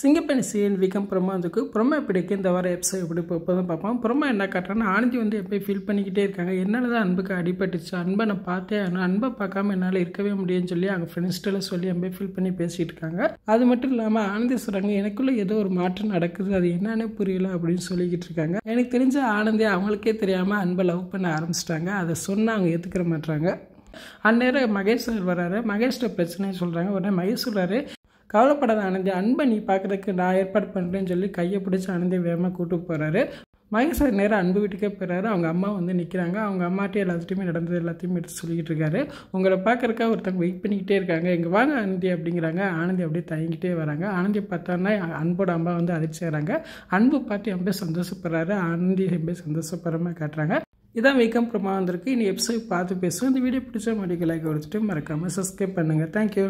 சிங்கப்பெண் CN விகம் பிரமா வந்துக்கு பிரமா எப்படி இருக்குது இந்த வார எபிசோட் எப்படி இப்போ தான் பார்ப்போம் பிரமா என்ன காட்டுறான்னு ஆனந்தி வந்து எப்போயும் ஃபீல் பண்ணிக்கிட்டே இருக்காங்க என்னால் தான் அன்புக்கு அடிபட்டுச்சு அன்பை நான் பார்த்தேன் ஆனால் அன்பை பார்க்காம என்னால் இருக்கவே முடியும்னு சொல்லி அவங்க ஃப்ரெண்ட்ஸ்டெல்லாம் சொல்லி எப்போயும் ஃபீல் பண்ணி பேசிகிட்டு இருக்காங்க அது மட்டும் இல்லாமல் ஆனந்தி சொல்கிறாங்க எனக்குள்ளே ஏதோ ஒரு மாற்றம் நடக்குது அது என்னன்னு புரியல அப்படின்னு சொல்லிக்கிட்டு இருக்காங்க எனக்கு தெரிஞ்ச ஆனந்தி அவங்களுக்கே தெரியாமல் அன்பை லவ் பண்ண ஆரம்பிச்சிட்டாங்க அதை சொன்னால் அவங்க ஏற்றுக்கிற மாட்டாங்க அந்நேரம் மகேஷ் சார் வராரு மகேஷ்ட சொல்கிறாங்க உடனே மகேஷ் சொல்கிறாரு கவலைப்படாத அனந்தி அன்பை நீ பார்க்குறதுக்கு நான் ஏற்பாடு பண்ணுறேன்னு சொல்லி கையை பிடிச்சி அனந்தி வேகமாக கூட்டு போகிறாரு சார் நேராக அன்பு வீட்டுக்கே போயிறாரு அவங்க அம்மா வந்து நிற்கிறாங்க அவங்க அம்மாட்டே எல்லாத்துட்டையுமே நடந்தது எல்லாத்தையும் எடுத்து சொல்லிக்கிட்டு இருக்காரு உங்களை பார்க்குறக்கா ஒருத்தவங்க வெயிட் பண்ணிக்கிட்டே இருக்காங்க இங்கே வாங்க ஆனந்தி அப்படிங்கிறாங்க ஆனந்தி அப்படியே தயங்கிட்டே வராங்க ஆனந்தி பார்த்தோன்னா அன்போட அம்மா வந்து அதிர்ச்சியாகிறாங்க அன்பு பார்த்து ரொம்ப சந்தோஷப்படுறாரு ஆனந்தி ரொம்ப சந்தோஷப்படுறமாக காட்டுறாங்க இதான் வீக்கம் பிரமா வந்திருக்கு இனி எபிசோட் பார்த்து பேசுவோம் இந்த வீடியோ பிடிச்ச மாதிரி லைக் கொடுத்துட்டு மறக்காமல் சப்ஸ்கிரைப் பண்ணுங்கள் தேங்க்யூ